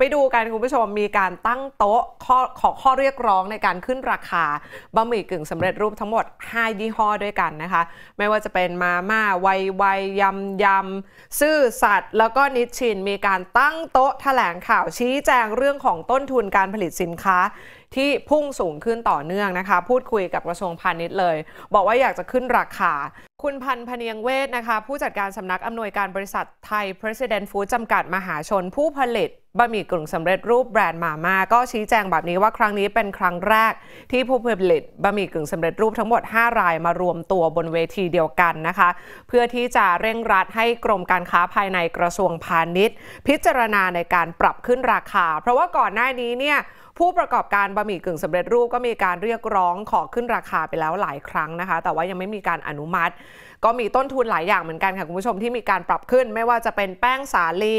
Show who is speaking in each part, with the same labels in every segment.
Speaker 1: ไปดูกันคุณผู้ชมมีการตั้งโต๊ะขอขข้อเรียกร้องในการขึ้นราคาบะหมี่กึ่งสำเร็จรูปทั้งหมด 5 ยี่ห้อด้วยกันนะคะไม่ว่าจะเป็นมาม่าไวไวยำยำซื่อสัตว์ แล้วก็นิชิน มีการตั้งโต๊ะ แถลงข่าวชี้แจงเรื่องของต้นทุนการผลิตสินค้าที่พุ่งสูงขึ้นต่อเนื่องนะคะพูดคุยกับกระทรวงพาณิชย์เลยบอกว่าอยากจะขึ้นราคาคุณพันธ์พเนียงเวทนะคะผู้จัดการสำนักอำนวยการบริษัทไทย President Food จำกัดมหาชนผู้ผลิตบะหมี่กึ่งสำเร็จรูปแบรนด์มาม่าก็ชี้แจงแบบนี้ว่าครั้งนี้เป็นครั้งแรก ที่ผู้ผลิตบะหมี่กึ่งสำเร็จรูปทั้งหมด 5 รายมารวมตัวบนเวทีเดียวกันนะคะ เพื่อที่จะเร่งรัดให้กรมการค้าภายในกระทรวงพาณิชย์พิจารณาในการปรับขึ้นราคา เพราะว่าก่อนหน้านี้เนี่ยผู้ประกอบการบะหมี่กึ่งสำเร็จรูปก็มีการเรียกร้องขอขึ้นราคาไปแล้วหลายครั้งนะคะ แต่ว่ายังไม่มีการอนุมัติ ก็มีต้นทุนหลายอย่างเหมือนกันค่ะคุณผู้ชมที่มีการปรับขึ้น ไม่ว่าจะเป็นแป้งสาลี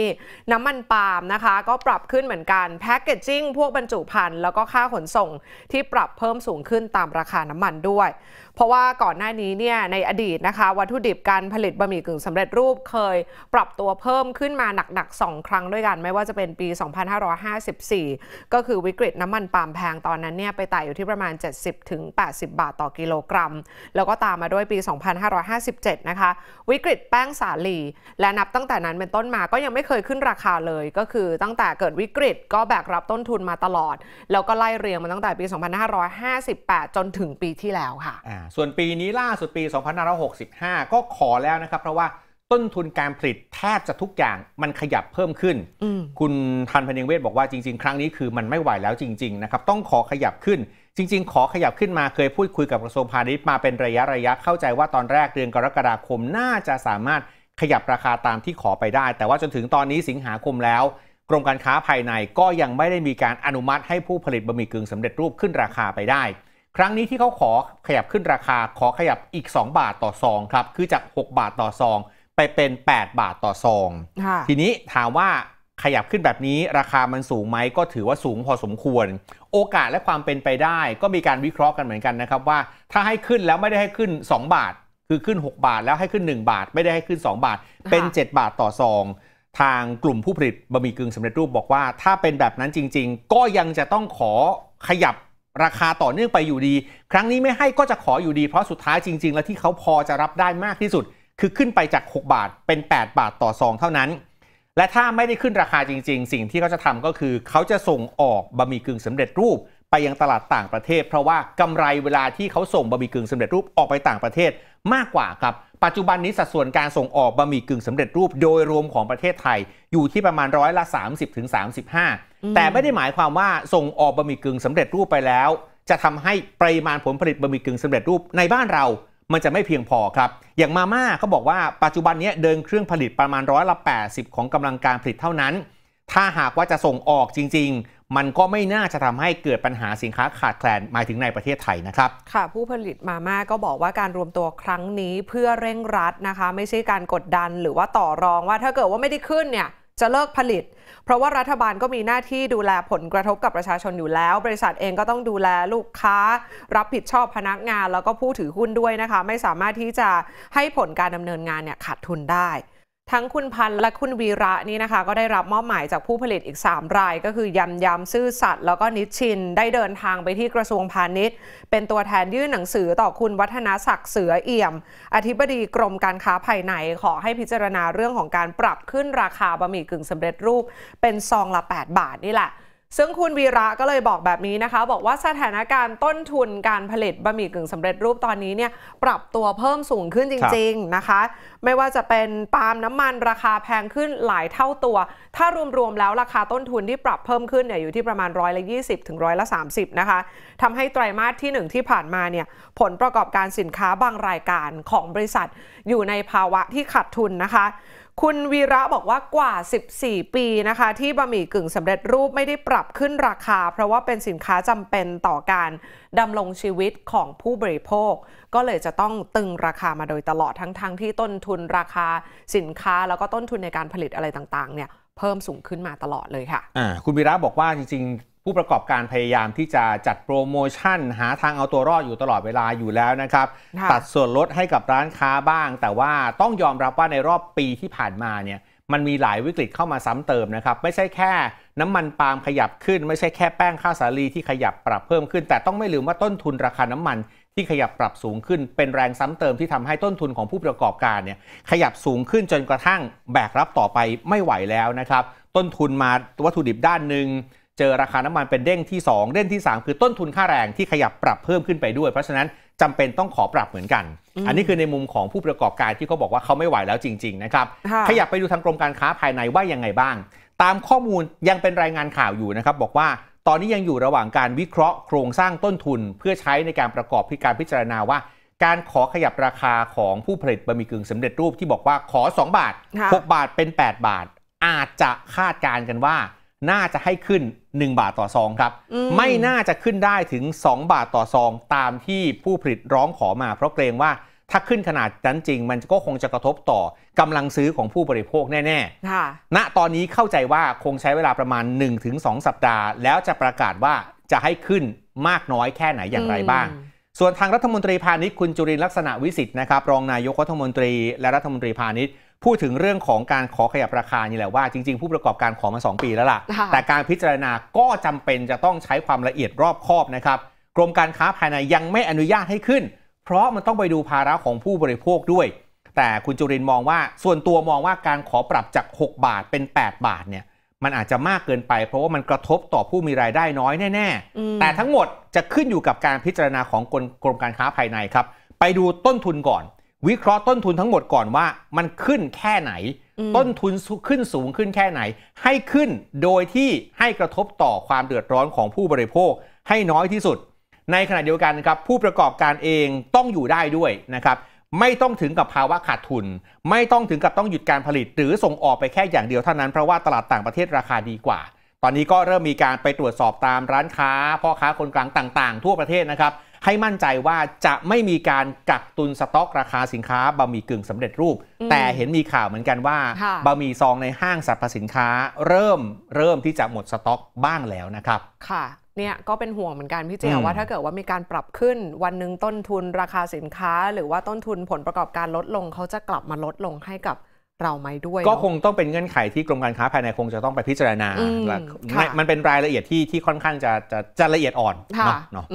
Speaker 1: น้ำมันปาล์มนะคะ ก็ปรับขึ้นเหมือนกันแพ็กเกจจิ้งพวกบรรจุภัณฑ์แล้วก็ค่าขนส่งที่ปรับเพิ่มสูงขึ้นตามราคาน้ำมันด้วยเพราะว่าก่อนหน้านี้เนี่ยในอดีตนะคะ วัตถุดิบการผลิตบะหมี่กึ่งสำเร็จรูปเคยปรับตัวเพิ่มขึ้นมาหนักๆ2ครั้งด้วยกัน ไม่ว่าจะเป็นปี 2554 ก็คือวิกฤตน้ำมันปาล์มแพงตอนนั้นเนี่ยไปไต่อยู่ที่ประมาณ 70-80 บาทต่อกิโลกรัม แล้วก็ตามมาด้วยปี 2557 นะคะ วิกฤตแป้งสาลีและนับตั้งแต่นั้นเป็นต้นมาก็ยังไม่เคยขึ้นราคาเลยก็คือตั้งแต่เกิดวิกฤตก็แบกรับต้นทุนมาตลอด แล้วก็ไล่เรียงมาตั้งแต่ปี 2558 จนถึงปีที่แล้วค่ะ
Speaker 2: ส่วนปีนี้ล่าสุดปี 2565 ก็ขอแล้วนะครับ เพราะว่าต้นทุนการผลิตแทบจะทุกอย่างมันขยับเพิ่มขึ้น คุณทันพนิงเวศบอกว่าจริงๆ ครั้งนี้คือมันไม่ไหวแล้วจริง ๆ นะครับ ต้องขอขยับขึ้น จริง ๆ ขอขยับขึ้นมาเคยพูดคุยกับกระทรวงพาณิชย์มาเป็นระยะ ระยะเข้าใจว่าตอนแรกเดือนกรกฎาคมน่าจะสามารถขยับราคาตามที่ขอไปได้ แต่ว่าจนถึงตอนนี้สิงหาคมแล้ว กรมการค้าภายในก็ยังไม่ได้มีการอนุมัติให้ผู้ผลิตบะหมี่กึ่งสำเร็จรูปขึ้นราคาไปได้ครั้งนี้ที่เขาขอขยับขึ้นราคาขอขยับอีก 2 บาทต่อซองครับคือจาก 6 บาทต่อซองไปเป็น 8 บาทต่อซองทีนี้ถามว่าขยับขึ้นแบบนี้ราคามันสูงไหมก็ถือว่าสูงพอสมควร โอกาสและความเป็นไปได้ก็มีการวิเคราะห์กันเหมือนกันนะครับว่าถ้าให้ขึ้นแล้วไม่ได้ให้ขึ้น 2 บาท คือขึ้น 6 บาทแล้วให้ขึ้น 1 บาทไม่ได้ให้ขึ้น 2 บาทเป็น 7 บาทต่อซองทางกลุ่มผู้ผลิตบะหมี่กึ่งสำเร็จรูปบอกว่าถ้าเป็นแบบนั้นจริง ๆ ก็ยังจะต้องขอขยับราคาต่อเนื่องไปอยู่ดี ครั้งนี้ไม่ให้ก็จะขออยู่ดีเพราะสุดท้ายจริงๆ แล้วที่เขาพอจะรับได้มากที่สุด คือขึ้นไปจาก 6 บาทเป็น 8 บาทต่อซองเท่านั้น และถ้าไม่ได้ขึ้นราคาจริงๆ สิ่งที่เขาจะทำก็คือเขาจะส่งออกบะหมี่กึ่งสำเร็จรูปไปยังตลาดต่างประเทศเพราะว่ากำไรเวลาที่เขาส่งบะหมี่กึ่งสำเร็จรูปออกไปต่างประเทศมากกว่าครับ ปัจจุบันนี้สัดส่วนการส่งออกบะหมี่กึ่งสำเร็จรูปโดยรวมของประเทศไทย อยู่ที่ประมาณร้อยละ 30-35ถึงแต่ไม่ได้หมายความว่าส่งออกบะหมี่กึ่งสำเร็จรูปไปแล้ว จะทำให้ปริมาณผลผลิตบะหมี่กึ่งสำเร็จรูปในบ้านเรา มันจะไม่เพียงพอครับ อย่างมาม่าเขาบอกว่าปัจจุบันนี้เดินเครื่องผลิตประมาณร้อยละ 80 ของกำลังการผลิตเท่านั้น ถ้าหากว่าจะส่งออกจริงมันก็ไม่น่าจะทำให้เกิดปัญหาสินค้าขาดแคลนหมายถึงในประเทศไทยนะครั
Speaker 1: บ ค่ะ ผู้ผลิตมาม่าก็บอกว่าการรวมตัวครั้งนี้เพื่อเร่งรัดนะคะไม่ใช่การกดดันหรือว่าต่อรองว่าถ้าเกิดว่าไม่ได้ขึ้นเนี่ยจะเลิกผลิต เพราะว่ารัฐบาลก็มีหน้าที่ดูแลผลกระทบกับประชาชนอยู่แล้ว บริษัทเองก็ต้องดูแลลูกค้า รับผิดชอบพนักงาน แล้วก็ผู้ถือหุ้นด้วยนะคะไม่สามารถที่จะให้ผลการดำเนินงานเนี่ยขาดทุนได้ทั้งคุณพันธ์และคุณวีระนี่นะคะ ก็ได้รับมอบหมายจากผู้ผลิตอีก 3 ราย ก็คือยำยำซื่อสัตว์แล้วก็นิชินได้เดินทางไปที่กระทรวงพาณิชย์ เป็นตัวแทนยื่นหนังสือต่อคุณวัฒนศักดิ์เสือเอี่ยม อธิบดีกรมการค้าภายในขอให้พิจารณาเรื่องของการปรับขึ้นราคาบะหมี่กึ่งสำเร็จรูป เป็นซองละ 8 บาทนี่แหละซึ่งคุณวีระก็เลยบอกแบบนี้นะคะ บอกว่าสถานการณ์ต้นทุนการผลิตบะหมี่กึ่งสำเร็จรูปตอนนี้เนี่ยปรับตัวเพิ่มสูงขึ้นจริงๆนะคะ ไม่ว่าจะเป็นปาล์มน้ำมันราคาแพงขึ้นหลายเท่าตัว ถ้ารวมๆแล้วราคาต้นทุนที่ปรับเพิ่มขึ้นเนี่ยอยู่ที่ประมาณร้อยละยี่สิบถึงร้อยละสามสิบนะคะทำให้ไตรมาสที่ 1 ที่ผ่านมาเนี่ยผลประกอบการสินค้าบางรายการของบริษัทอยู่ในภาวะที่ขาดทุนนะคะคุณวีระบอกว่ากว่า 14 ปีนะคะ ที่บะหมี่กึ่งสำเร็จรูปไม่ได้ปรับขึ้นราคา เพราะว่าเป็นสินค้าจำเป็นต่อการดำรงชีวิตของผู้บริโภค ก็เลยจะต้องตึงราคามาโดยตลอดทั้งๆทที่ต้นทุนราคาสินค้าแล้วก็ต้นทุนในการผลิตอะไรต่างๆเนี่ยเพิ่มสูงขึ้นมาตลอดเลยค่ะะ
Speaker 2: คุณวีระบอกว่าจริงๆผู้ประกอบการพยายามที่จะจัดโปรโมชั่นหาทางเอาตัวรอดอยู่ตลอดเวลาอยู่แล้วนะครับตัดส่วนลดให้กับร้านค้าบ้าง แต่ว่าต้องยอมรับว่าในรอบปีที่ผ่านมาเนี่ยมันมีหลายวิกฤตเข้ามาซ้ำเติมนะครับไม่ใช่แค่น้ำมันปาล์มขยับขึ้นไม่ใช่แค่แป้งข้าวสาลีที่ขยับปรับเพิ่มขึ้น แต่ต้องไม่ลืมว่าต้นทุนราคาน้ำมันที่ขยับปรับสูงขึ้นเป็นแรงซ้ำเติมที่ทำให้ต้นทุนของผู้ประกอบการเนี่ยขยับสูงขึ้นจนกระทั่งแบกรับต่อไปไม่ไหวแล้วนะครับต้นทุนมาวัตถุดิบด้านหนึ่งเจอราคาน้ำมันเป็นเด้งที่ 2เด้งที่ 3 คือต้นทุนค่าแรงที่ขยับปรับเพิ่มขึ้นไปด้วย เพราะฉะนั้นจำเป็นต้องขอปรับเหมือนกัน อันนี้คือในมุมของผู้ประกอบการที่เขาบอกว่าเขาไม่ไหวแล้วจริง ๆนะครับ ขยับไปดูทางกรมการค้าภายในว่ายังไงบ้าง ตามข้อมูลยังเป็นรายงานข่าวอยู่นะครับบอกว่าตอนนี้ยังอยู่ระหว่างการวิเคราะห์โครงสร้างต้นทุนเพื่อใช้ในการประกอบพิการพิจารณาว่า การขอขยับราคาของผู้ผลิตบะหมี่กึ่งสำเร็จรูปที่บอกว่าขอ 2 บาท6บาทเป็น 8 บาทอาจจะคาดการกันว่าน่าจะให้ขึ้น 1 บาทต่อซองครับ ไม่น่าจะขึ้นได้ถึง 2 บาทต่อซองตามที่ผู้ผลิตร้องขอมา เพราะเกรงว่าถ้าขึ้นขนาดนั้นจริง มันก็คงจะกระทบต่อกำลังซื้อของผู้บริโภคแน่ๆณตอนนี้เข้าใจว่าคงใช้เวลาประมาณ 1-2 สัปดาห์ แล้วจะประกาศว่าจะให้ขึ้นมากน้อยแค่ไหนอย่างไรบ้าง ส่วนทางรัฐมนตรีพาณิชย์คุณจุรินลักษณะวิสิทธ์นะครับรองนายกรัฐมนตรีและรัฐมนตรีพาณิชย์พูดถึงเรื่องของการขอขยับราคานี่แหละว่าจริง ๆผู้ประกอบการขอมา 2 ปีแล้วล่ะ แต่การพิจารณาก็จำเป็นจะต้องใช้ความละเอียดรอบคอบนะครับกรมการค้าภายในยังไม่อนุญาตให้ขึ้น เพราะมันต้องไปดูภาระของผู้บริโภคด้วย แต่คุณจุรินมองว่าส่วนตัวมองว่าการขอปรับจาก 6 บาทเป็น 8 บาทเนี่ยมันอาจจะมากเกินไป เพราะว่ามันกระทบต่อผู้มีรายได้น้อยแน่ ๆ แต่ทั้งหมดจะขึ้นอยู่กับการพิจารณาของกรมการค้าภายในครับไปดูต้นทุนก่อนวิเคราะห์ต้นทุนทั้งหมดก่อนว่ามันขึ้นแค่ไหน ต้นทุนขึ้นสูงขึ้นแค่ไหน ให้ขึ้นโดยที่ให้กระทบต่อความเดือดร้อนของผู้บริโภคให้น้อยที่สุด ในขณะเดียวกันครับผู้ประกอบการเองต้องอยู่ได้ด้วยนะครับ ไม่ต้องถึงกับภาวะขาดทุน ไม่ต้องถึงกับต้องหยุดการผลิต หรือส่งออกไปแค่อย่างเดียวเท่านั้นเพราะว่าตลาดต่างประเทศราคาดีกว่า ตอนนี้ก็เริ่มมีการไปตรวจสอบตามร้านค้าพ่อค้าคนกลางต่าง ๆ ทั่วประเทศนะครับให้มั่นใจว่าจะไม่มีการกักตุนสต็อกราคาสินค้าบะหมี่กึ่งสำเร็จรูป แต่เห็นมีข่าวเหมือนกันว่าบะหมี่ซองในห้างสรรพสินค้า เริ่มเริ่มที่จะหมดสต็อกบ้างแล้วนะครับ
Speaker 1: ค่ะเนี่ยก็เป็นห่วงเหมือนกันพี่เจียว่าถ้าเกิดว่ามีการปรับขึ้นวันหนึ่งต้นทุนราคาสินค้าหรือว่าต้นทุนผลประกอบการลดลงเขาจะกลับมาลดลงให้กับเราไหมด้วยก็คง
Speaker 2: ต้องเป็นเงื่อนไขที่กรมการค้าภายในคงจะต้องไปพิจารณามันเป็นรายละเอียดที่ ที่ค่อนข้างจะ จะจะละเอียดอ่อน
Speaker 1: เนาะ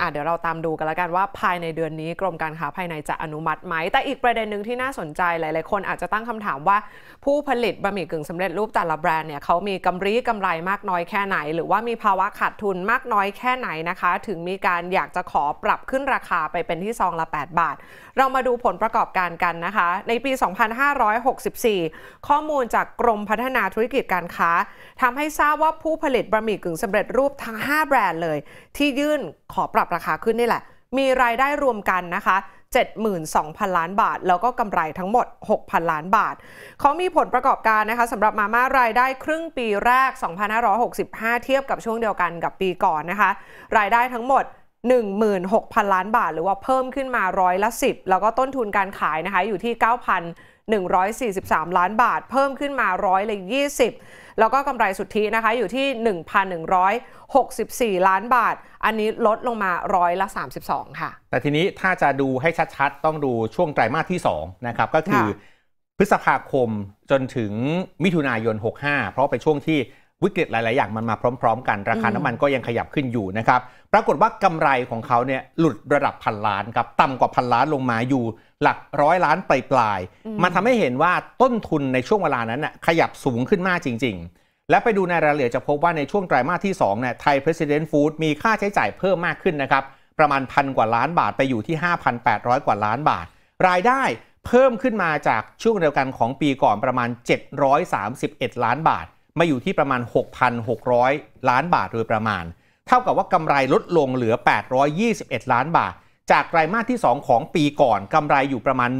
Speaker 1: อ่าเดี๋ยวเราตามดูกันละกันว่าภายในเดือนนี้กรมการค้าภายในจะอนุมัติไหม แต่อีกประเด็นหนึ่งที่น่าสนใจหลาย ๆ คนอาจจะตั้งคำถามว่า ผู้ผลิตบะหมี่กึ่งสำเร็จรูปแต่ละแบรนด์เนี่ยเขามีกำไรกำไรมากน้อยแค่ไหน หรือว่ามีภาวะขาดทุนมากน้อยแค่ไหนนะคะ ถึงมีการอยากจะขอปรับขึ้นราคาไปเป็นที่ซองละ 8 บาท เรามาดูผลประกอบการกันนะคะ ในปี 2560 6 4ข้อมูลจากกรมพัฒนาธุรกิจการค้าทำให้ทราบว่าผู้ผลิตบะหมี่กึ่งสำเร็จรูปทั้ง 5 แบรนด์เลย ที่ยื่นขอปรับราคาขึ้นนี่แหละ มีรายได้รวมกันนะคะ72,000 ล้านบาท แล้วก็กำไรทั้งหมด 6,000 ล้านบาท เขามีผลประกอบการนะคะสำหรับมาม่ารายได้ครึ่งปีแรก 2,565 เทียบกับช่วงเดียวกันกับปีก่อนนะคะ รายได้ทั้งหมด16,000ล้านบาทหรือว่าเพิ่มขึ้นมาร้อยละ 10 แล้วก็ต้นทุนการขายนะคะอยู่ที่ 9,000 143 ล้านบาท เพิ่มขึ้นมาร้อยละ20 แล้วก็กำไรสุทธินะคะอยู่ที่ 1,164 ล้านบาท อันนี้ลดลงมาร้อยละ 32 ค่ะ
Speaker 2: แต่ทีนี้ถ้าจะดูให้ชัดๆ ต้องดูช่วงไตรมาสที่ 2 นะครับ ก็คือพฤษภาคมจนถึงมิถุนายน 65 เพราะเป็นช่วงที่วิกฤตหลาย ๆ อย่างมันมาพร้อม ๆ กัน ราคาน้ำมันก็ยังขยับขึ้นอยู่นะครับ ปรากฏว่ากำไรของเขาเนี่ยหลุดระดับพันล้านครับ ต่ำกว่าพันล้านลงมาอยู่หลักร้อยล้านปลายๆ มันทำให้เห็นว่าต้นทุนในช่วงเวลานั้นน่ะขยับสูงขึ้นมากจริงๆ และไปดูในรายละเอียดจะพบว่าในช่วงไตรมาสที่2เนี่ยไทยรสิดเ d นต์ฟู้ดมีค่าใช้จ่ายเพิ่มมากขึ้นนะครับ ประมาณพันกว่าล้านบาทไปอยู่ที่ 5,800 กว่าล้านบาท รายได้เพิ่มขึ้นมาจากช่วงเดียวกันของปีก่อนประมาณ 731 ล้านบาทมาอยู่ที่ประมาณ 6,600 ล้านบาทโดยประมาณ เท่ากับว่ากำไรลดลงเหลือ 821 ล้านบาท จากไตรมาสที่ 2 ของปีก่อนกำไรอยู่ประมาณ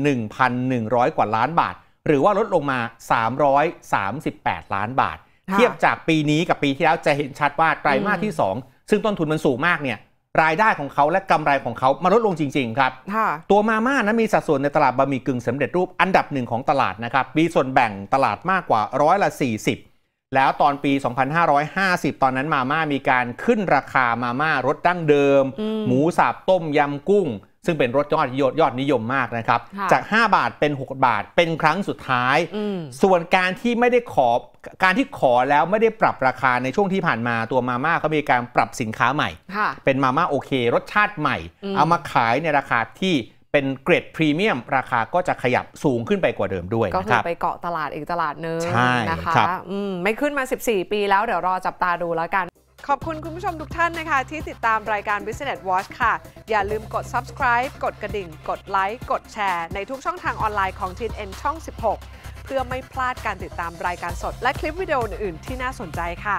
Speaker 2: 1,100 กว่าล้านบาท หรือว่าลดลงมา 338 ล้านบาท เทียบจากปีนี้กับปีที่แล้วจะเห็นชัดว่าไตรมาสที่ 2 ซึ่งต้นทุนมันสูงมากเนี่ย รายได้ของเขาและกำไรของเขามาลดลงจริง ๆ ครับ ตัวมาม่านะมีสัดส่วนในตลาดบะหมี่กึ่งสำเร็จรูป อันดับหนึ่งของตลาดนะครับมีส่วนแบ่งตลาดมากกว่าร้อยละแล้วตอนปี 2550 ตอนนั้นมาม่ามีการขึ้นราคามาม่ารถดั้งเดิม หมูสับต้มยำกุ้ง ซึ่งเป็นรถยอดยอดยอดนิยมมากนะครับ จาก 5 บาทเป็น 6 บาท เป็นครั้งสุดท้าย ส่วนการที่ไม่ได้ขอการที่ขอแล้วไม่ได้ปรับราคาในช่วงที่ผ่านมา ตัวมาม่าเขามีการปรับสินค้าใหม่ เป็นมาม่าโอเค รสชาติใหม่เอามาขายในราคาที่เป็นเกรดพรีเมียม ราคาก็จะขยับสูงขึ้นไปกว่าเดิมด้วยก็คือไป
Speaker 1: เกาะตลาดอีกตลาดนึงนะคะคไม่ขึ้นมา 14 ปีแล้วเดี๋ยวรอจับตาดูแล้วกัน ขอบคุณคุณผู้ชมทุกท่านนะคะ ที่ติดตามรายการ Business Watch ค่ะ อย่าลืมกด subscribe กดกระดิ่ง กดไลค์กดแชร์ในทุกช่องทางออนไลน์ของ t นช่อง 16 เพื่อไม่พลาดการติดตามรายการสดและคลิปวิดีโออื่นๆที่น่าสนใจค่ะ